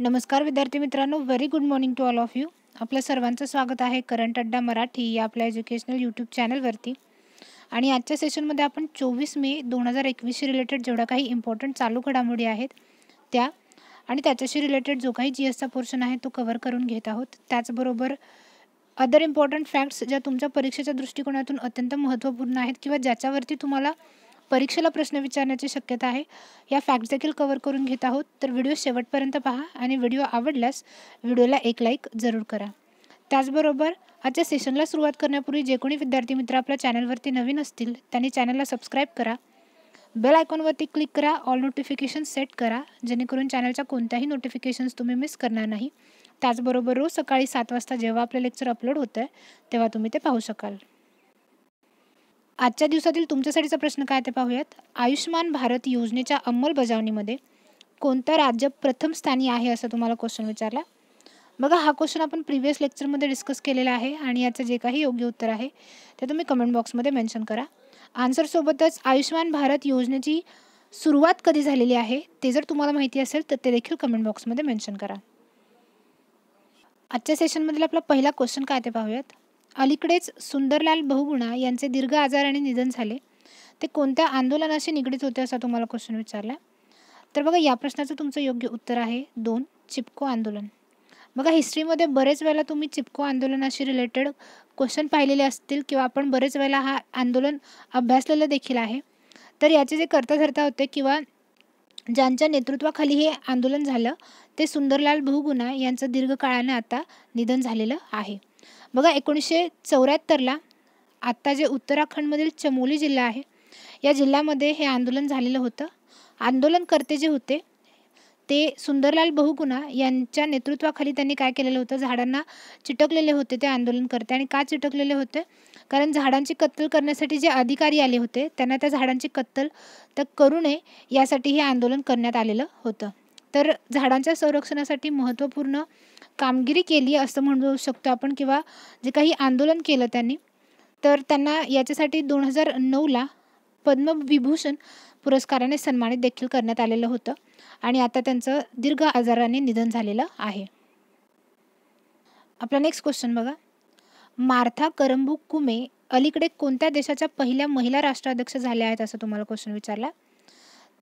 नमस्कार विद्यार्थी मित्रांनो very good morning to all of you आपल्या सर्वांचं स्वागत आहे करंट अड्डा मराठी या आपल्या एज्युकेशनल यूट्यूब चॅनलवरती आणि आजच्या सेशनमध्ये आपण चोवीस मे दोन हजार एकवीसशी रिलेटेड जेवढ्या काही इम्पॉर्टंट चालू घडामोडी आहेत त्या आणि त्याच्याशी रिलेटेड जो काही जी एसचा पोर्शन आहे तो कव्हर करून घेत आहोत त्याचबरोबर अदर इम्पॉर्टंट फॅक्ट्स ज्या तुमच्या परीक्षेच्या दृष्टिकोनातून अत्यंत महत्त्वपूर्ण आहेत किंवा ज्याच्यावरती तुम्हाला परीक्षेला प्रश्न विचारण्याची शक्यता आहे या फॅक्ट देखील कव्हर करून घेत आहोत तर व्हिडिओ शेवटपर्यंत पहा आणि व्हिडिओ आवडल्यास व्हिडिओला एक लाईक जरूर करा त्याचबरोबर आजच्या सेशनला सुरुवात करण्यापूर्वी जे कोणी विद्यार्थी मित्र आपल्या चॅनलवरती नवीन असतील त्यांनी चॅनलला सबस्क्राईब करा बेल आयकॉनवरती क्लिक करा ऑल नोटिफिकेशन सेट करा जेणेकरून चॅनलच्या कोणत्याही नोटिफिकेशन्स तुम्ही मिस करणार नाही त्याचबरोबर रोज सकाळी सात वाजता जेव्हा आपलं लेक्चर अपलोड होतं तेव्हा तुम्ही ते पाहू शकाल आजच्या दिवसातील तुमच्यासाठीचा प्रश्न काय ते पाहूयात आयुष्यमान भारत योजनेच्या अंमलबजावणीमध्ये कोणतं राज्य प्रथम स्थानी आहे असं तुम्हाला क्वेश्चन विचारला बघा हा क्वेश्चन आपण प्रिव्हियस लेक्चरमध्ये डिस्कस केलेला आहे आणि याचं जे काही योग्य उत्तर आहे ते तुम्ही कमेंट बॉक्समध्ये मेन्शन करा आन्सरसोबतच आयुष्यमान भारत योजनेची सुरुवात कधी झालेली आहे ते जर तुम्हाला माहिती असेल तर ते देखील कमेंट बॉक्समध्ये मेन्शन करा आजच्या सेशनमधील आपला पहिला क्वेश्चन काय ते पाहूयात अलीकडेच सुंदरलाल बहुगुणा यांचे दीर्घ आजाराने निधन झाले ते कोणत्या आंदोलनाशी निगडीत होते असा तुम्हाला क्वेश्चन विचारला तर बघा या प्रश्नाचं तुमचं योग्य उत्तर आहे दोन चिपको आंदोलन बघा हिस्ट्रीमध्ये बरेच वेळेला तुम्ही चिपको आंदोलनाशी रिलेटेड क्वेश्चन पाहिलेले असतील किंवा आपण बरेच वेळेला हा आंदोलन अभ्यासलेलं देखील आहे तर याचे जे कर्ता धरता होते किंवा ज्यांच्या नेतृत्वाखाली हे आंदोलन झालं ते सुंदरलाल बहुगुणा यांचं दीर्घकाळानं आता निधन झालेलं आहे बघा एकोणीसशे चौऱ्याहत्तरला आत्ता जे उत्तराखंडमधील चमोली जिल्हा आहे या जिल्ह्यामध्ये हे आंदोलन झालेलं होतं आंदोलनकर्ते जे होते ते सुंदरलाल बहुगुणा यांच्या नेतृत्वाखाली त्यांनी काय केलेलं होतं झाडांना चिटकलेले होते ते आंदोलनकर्ते आणि का चिटकलेले होते कारण झाडांची कत्तल करण्यासाठी जे अधिकारी आले होते त्यांना त्या झाडांची कत्तल तर करू नये यासाठी हे आंदोलन करण्यात आलेलं होतं तर झाडांच्या संरक्षणासाठी महत्त्वपूर्ण कामगिरी केली असं म्हणू शकतो आपण किंवा जे काही आंदोलन केलं त्यांनी तर त्यांना याच्यासाठी दोन हजार नऊला पद्मविभूषण पुरस्काराने सन्मानित देखील करण्यात आलेलं होतं आणि आता त्यांचं दीर्घ आजाराने निधन झालेलं आहे आपला नेक्स्ट क्वेश्चन बघा मार्था करंबुक कुमे अलीकडे कोणत्या देशाच्या पहिल्या महिला राष्ट्राध्यक्ष झाल्या आहेत असं तुम्हाला क्वेश्चन विचारला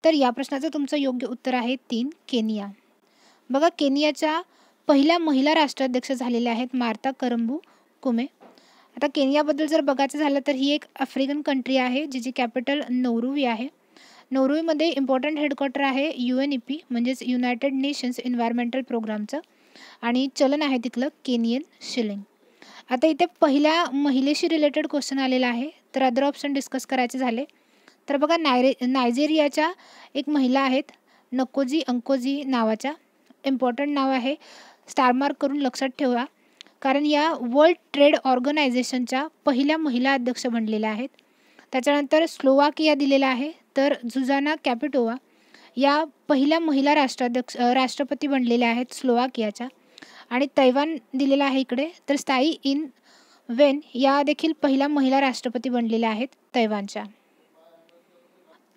तर या प्रश्नाचं तुमचं योग्य उत्तर आहे तीन केनिया बघा केनियाच्या पहिल्या महिला राष्ट्राध्यक्ष झालेल्या आहेत मार्ता करंबू कुमे आता केनियाबद्दल जर बघायचं झालं तर ही एक आफ्रिकन कंट्री आहे जिची कॅपिटल नौरुवी आहे नौरुवीमध्ये इम्पॉर्टंट हेडक्वार्टर आहे यू एन ई पी म्हणजेच युनायटेड नेशन्स एन्व्हायरमेंटल प्रोग्रामचं आणि चलन आहे तिथलं केनियन शिलिंग आता इथे पहिल्या महिलेशी रिलेटेड क्वेश्चन आलेला आहे तर अदर ऑप्शन डिस्कस करायचे झाले तर बघा नायरे नायजेरियाच्या एक महिला आहेत नकोजी अंकोजी नावाच्या इम्पॉर्टंट नाव आहे स्टारमार्क करून लक्षात ठेवा कारण या वर्ल्ड ट्रेड ऑर्गनायझेशनच्या पहिल्या महिला अध्यक्ष बनलेल्या आहेत त्याच्यानंतर स्लोवाकिया दिलेला आहे तर झुजाना कॅपिटोवा या पहिल्या महिला राष्ट्राध्यक्ष राष्ट्रपती बनलेल्या आहेत स्लोवाकियाच्या आणि तैवान दिलेला आहे इकडे तर स्थायी इन वेन या देखील पहिल्या महिला राष्ट्रपती बनलेल्या आहेत तैवानच्या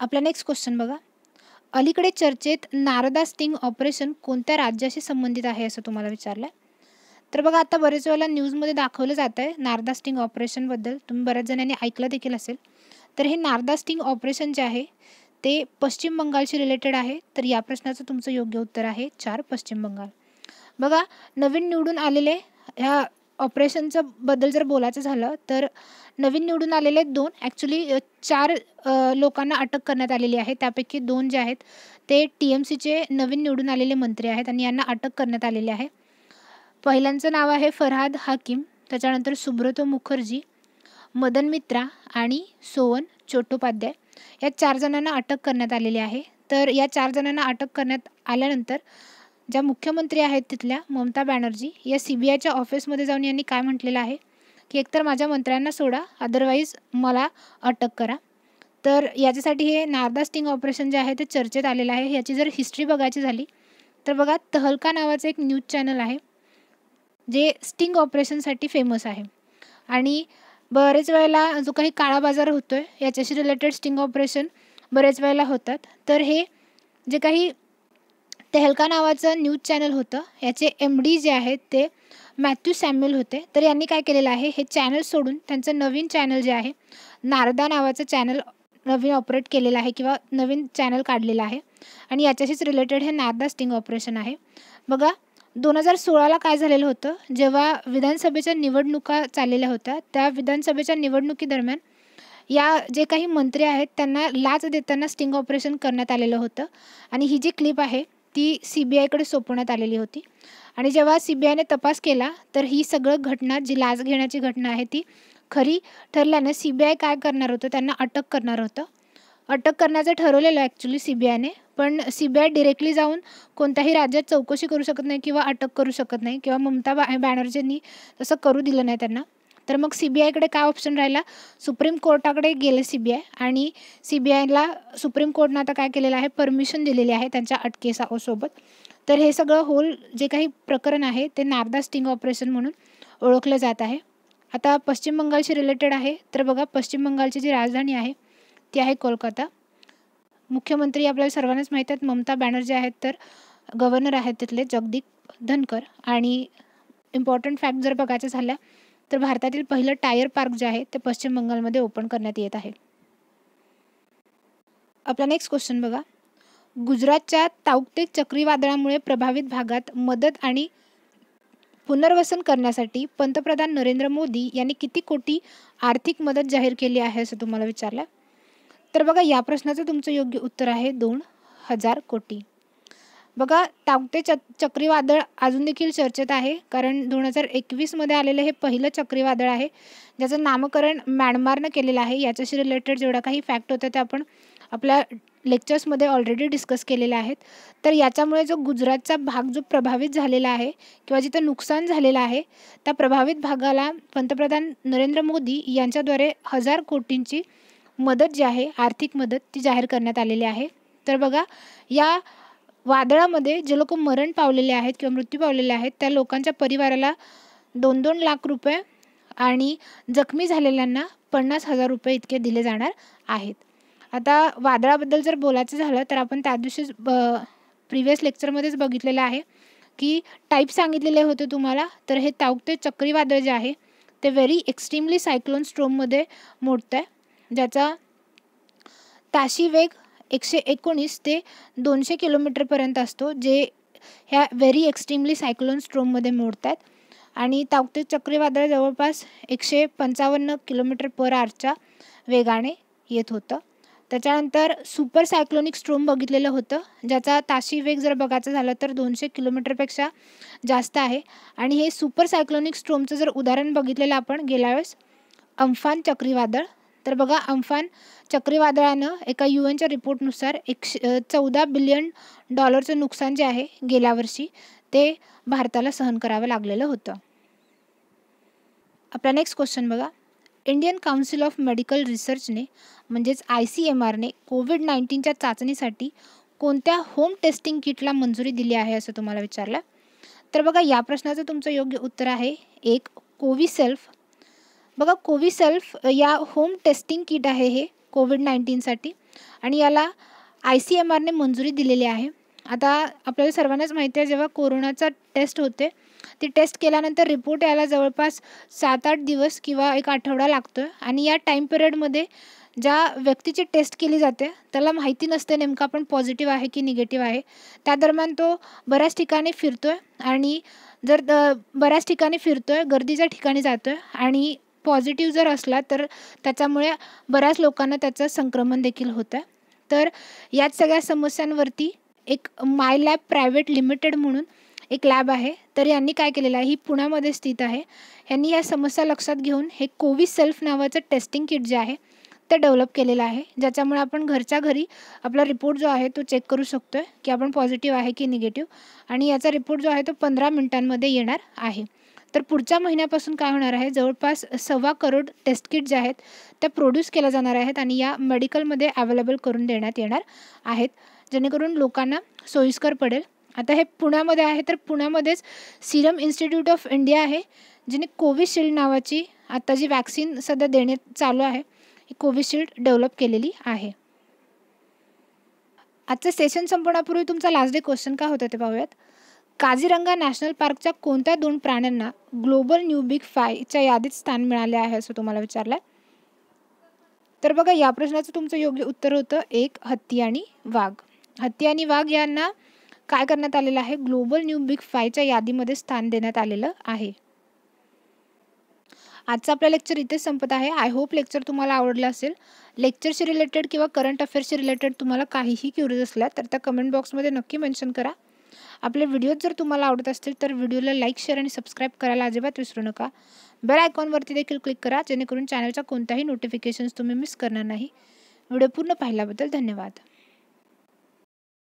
आपला नेक्स्ट क्वेश्चन बघा अलीकडे चर्चेत नारदा स्टिंग ऑपरेशन कोणत्या राज्याशी संबंधित आहे असं तुम्हाला विचारलं तर बघा आता बरेच वेळेला न्यूजमध्ये दाखवलं जात आहे नारदा स्टिंग ऑपरेशनबद्दल तुम्ही बऱ्याच जणांनी ऐकलं देखील असेल तर हे नारदा स्टिंग ऑपरेशन जे आहे ते पश्चिम बंगालशी रिलेटेड आहे तर या प्रश्नाचं तुमचं योग्य उत्तर आहे चार पश्चिम बंगाल बघा नवीन निवडून आलेले ह्या ऑपरेशनचं बद्दल जर बोलायचं झालं तर नवीन निवडून आलेले दोन ॲक्च्युली चार लोकांना अटक करण्यात आलेली आहे त्यापैकी दोन जे आहेत ते टी एम सीचे नवीन निवडून आलेले मंत्री आहेत आणि यांना अटक करण्यात आलेली आहे पहिल्यांचं नाव आहे फरहाद हाकीम त्याच्यानंतर सुब्रतो मुखर्जी मदन मित्रा आणि सोवन चोट्टोपाध्याय या चार जणांना अटक करण्यात आलेली आहे तर या चार जणांना अटक करण्यात आल्यानंतर ज्या मुख्यमंत्री आहेत तिथल्या ममता बॅनर्जी या सी बी आयच्या ऑफिसमध्ये जाऊन यांनी काय म्हटलेलं आहे की एकतर माझ्या मंत्र्यांना सोडा अदरवाईज मला अटक करा तर याच्यासाठी हे नारदा स्टिंग ऑपरेशन जे आहे ते चर्चेत आलेलं आहे याची जर हिस्ट्री बघायची झाली तर बघा तहलका नावाचं एक न्यूज चॅनल आहे जे स्टिंग ऑपरेशनसाठी फेमस आहे आणि बरेच वेळेला जो काही काळा बाजार होतो आहे याच्याशी रिलेटेड स्टिंग ऑपरेशन बरेच वेळेला होतात तर हे जे काही तेहलका नावाचं न्यूज चॅनल होतं याचे एम डी जे आहेत ते मॅथ्यू सॅम्युल होते तर यांनी काय केलेलं आहे हे चॅनल सोडून त्यांचं नवीन चॅनल जे आहे नारदा नावाचं चॅनल नवीन ऑपरेट केलेलं आहे किंवा नवीन चॅनल काढलेलं आहे आणि याच्याशीच रिलेटेड हे नारदा स्टिंग ऑपरेशन आहे बघा दोन हजार सोळाला काय झालेलं होतं जेव्हा विधानसभेच्या निवडणुका चाललेल्या होत्या त्या विधानसभेच्या निवडणुकीदरम्यान या जे काही मंत्री आहेत त्यांना लाच देताना स्टिंग ऑपरेशन करण्यात आलेलं होतं आणि ही जी क्लिप आहे ती सी बी आयकडे सोपवण्यात आलेली होती आणि जेव्हा सी बी तपास केला तर ही सगळं घटना जी लाच घेण्याची घटना आहे ती खरी ठरल्याने सी बी आय काय करणार होतं त्यांना अटक करणार होतं अटक करण्याचं ठरवलेलं ॲक्च्युली सी बी आयने पण सी बी आय डिरेक्टली जाऊन कोणत्याही राज्यात चौकशी करू शकत नाही किंवा अटक करू शकत नाही किंवा ममता बॅनर्जींनी तसं करू दिलं नाही त्यांना तर मग सी बी आयकडे काय ऑप्शन राहिला सुप्रीम कोर्टाकडे गेले सी बी आय आणि सी बी आयला सुप्रीम कोर्टनं आता काय केलेलं आहे परमिशन दिलेली आहे त्यांच्या अटकेसा सोबत तर हे सगळं होल जे काही प्रकरण आहे ते नारदा स्टिंग ऑपरेशन म्हणून ओळखलं जात आहे आता पश्चिम बंगालशी रिलेटेड आहे तर बघा पश्चिम बंगालची जी राजधानी आहे ती आहे कोलकाता मुख्यमंत्री आपल्याला सर्वांनाच माहीत आहेत ममता बॅनर्जी आहेत तर गव्हर्नर आहेत तिथले जगदीप धनकर आणि इम्पॉर्टंट फॅक्ट जर बघायचं झालं तर भारतातील पहिलं टायर पार्क जे आहे ते पश्चिम बंगालमध्ये ओपन करण्यात येत आहे आपला नेक्स्ट क्वेश्चन बघा गुजरातच्या तावते चक्रीवादळामुळे प्रभावित भागात मदत आणि पुनर्वसन करण्यासाठी पंतप्रधान नरेंद्र मोदी यांनी किती कोटी आर्थिक मदत जाहीर केली आहे असं तुम्हाला विचारलं तर बघा या प्रश्नाचं तुमचं योग्य उत्तर आहे दोन हजार कोटी बघा तावते च चक्रीवादळ अजून देखील चर्चेत आहे कारण दोन हजार एकवीसमध्ये आलेलं हे पहिलं चक्रीवादळ आहे ज्याचं नामकरण म्यानमारनं केलेलं आहे याच्याशी रिलेटेड जेवढ्या काही फॅक्ट होत्या त्या आपण आपल्या लेक्चर्समध्ये ऑलरेडी डिस्कस केलेले आहेत तर याच्यामुळे जो गुजरातचा भाग जो प्रभावित झालेला आहे किंवा जिथं नुकसान झालेलं आहे त्या प्रभावित भागाला पंतप्रधान नरेंद्र मोदी यांच्याद्वारे हजार कोटींची मदत जी आहे आर्थिक मदत ती जाहीर करण्यात आलेली आहे तर बघा या वादळामध्ये जे लोक मरण पावलेले आहेत किंवा मृत्यू पावलेले आहेत त्या लोकांच्या परिवाराला दोन दोन लाख रुपये आणि जखमी झालेल्यांना पन्नास हजार रुपये इतके दिले जाणार आहेत आता वादळाबद्दल जर बोलायचं झालं तर आपण त्या दिवशीच ब प्रिव्हियस लेक्चरमध्येच बघितलेलं आहे की टाईप सांगितलेले होते तुम्हाला तर हे तावते चक्रीवादळ जे आहे ते व्हेरी एक्स्ट्रीमली सायक्लोन स्ट्रोममध्ये मोडतं आहे ज्याचा ताशी वेग एकशे एकोणीस ते दोनशे किलोमीटरपर्यंत असतो जे ह्या व्हेरी एक्स्ट्रीमली सायक्लोन स्ट्रोममध्ये मोडत आहेत आणि तावते चक्रीवादळ जवळपास एकशे पंचावन्न किलोमीटर पर आरच्या वेगाने येत होतं त्याच्यानंतर सुपर सायक्लोनिक स्ट्रोम बघितलेलं होतं ज्याचा ताशी वेग जर बघायचा झाला तर दोनशे किलोमीटरपेक्षा जास्त आहे आणि हे सुपर सायक्लोनिक स्ट्रोमचं जर उदाहरण बघितलेलं आपण गेल्या वेळेस अम्फान चक्रीवादळ तर बघा अम्फान चक्रीवादळानं एका यू एनच्या रिपोर्टनुसार एकशे चौदा बिलियन डॉलरचं नुकसान जे आहे गेल्या वर्षी ते भारताला सहन करावं लागलेलं होतं आपला नेक्स्ट क्वेश्चन बघा इंडियन काउन्सिल ऑफ मेडिकल रिसर्चने म्हणजेच आय सी एम आरने कोविड नाईन्टीनच्या चाचणीसाठी कोणत्या होम टेस्टिंग किटला मंजुरी दिली आहे असं तुम्हाला विचारलं तर बघा या प्रश्नाचं तुमचं योग्य उत्तर आहे एक कोविसेल्फ बघा कोविसेल्फ या होम टेस्टिंग किट आहे हे कोविड नाईन्टीनसाठी आणि याला आय सी एम आरने मंजुरी दिलेली आहे आता आपल्याला सर्वांनाच माहिती आहे जेव्हा कोरोनाचा टेस्ट होते ती टेस्ट केल्यानंतर रिपोर्ट यायला जवळपास सात आठ दिवस किंवा एक आठवडा लागतो आहे आणि या टाईम पिरियडमध्ये ज्या व्यक्तीची टेस्ट केली जाते त्याला माहिती नसते नेमका आपण पॉझिटिव्ह आहे की निगेटिव्ह आहे त्या दरम्यान तो बऱ्याच ठिकाणी फिरतो आहे आणि जर बऱ्याच ठिकाणी फिरतो आहे गर्दीच्या ठिकाणी जातो आहे आणि पॉझिटिव्ह जर असला तर त्याच्यामुळे बऱ्याच लोकांना त्याचं संक्रमण देखील होतं तर याच सगळ्या समस्यांवरती एक माय लॅब प्रायव्हेट लिमिटेड म्हणून एक लॅब आहे तर यांनी काय केलेलं आहे ही पुण्यामध्ये स्थित आहे यांनी या समस्या लक्षात घेऊन हे कोविड सेल्फ नावाचं टेस्टिंग किट जे आहे ते डेव्हलप केलेलं आहे ज्याच्यामुळे आपण घरच्या घरी आपला रिपोर्ट जो आहे तो चेक करू शकतो आहे की आपण पॉझिटिव्ह आहे की निगेटिव्ह आणि याचा रिपोर्ट जो आहे तो पंधरा मिनिटांमध्ये येणार आहे तर पुढच्या महिन्यापासून काय होणार आहे जवळपास सव्वा करोड टेस्ट किट ज्या आहेत त्या प्रोड्यूस केल्या जाणार आहेत आणि या मेडिकलमध्ये अवेलेबल करून देण्यात येणार आहेत जेणेकरून लोकांना सोयीस्कर पडेल आता हे पुण्यामध्ये आहे तर पुण्यामध्येच सिरम इन्स्टिट्यूट ऑफ इंडिया आहे जिने कोविशिल्ड नावाची आता जी वॅक्सिन सध्या देणे चालू आहे ही कोविशिल्ड डेव्हलप केलेली आहे आजचं सेशन संपवण्यापूर्वी तुमचा लास्ट डे क्वेश्चन काय होता ते पाहूयात काझीरंगा नॅशनल पार्कच्या कोणत्या दोन प्राण्यांना ग्लोबल न्यू बिग फायच्या यादीत स्थान मिळाले आहे असं तुम्हाला विचारलं आहे तर बघा या प्रश्नाचं तुमचं योग्य उत्तर होतं एक हत्ती आणि वाघ हत्ती आणि वाघ यांना काय करण्यात आलेलं आहे ग्लोबल न्यू बिग फायच्या यादीमध्ये स्थान देण्यात आलेलं आहे आजचं आपलं लेक्चर इथेच संपत आहे आय होप लेक्चर तुम्हाला आवडलं असेल लेक्चरशी रिलेटेड किंवा करंट अफेअर्सशी रिलेटेड तुम्हाला काहीही क्युरीज असल्या तर त्या कमेंट बॉक्समध्ये नक्की मेन्शन करा आपले व्हिडिओ जर तुम्हाला आवडत असतील तर व्हिडिओला लाईक शेअर आणि सबस्क्राईब करायला अजिबात विसरू नका बेल आयकॉनवरती देखील क्लिक करा जेणेकरून चॅनलच्या कोणताही नोटिफिकेशन्स तुम्ही मिस करणार नाही व्हिडिओ पूर्ण पाहिल्याबद्दल धन्यवाद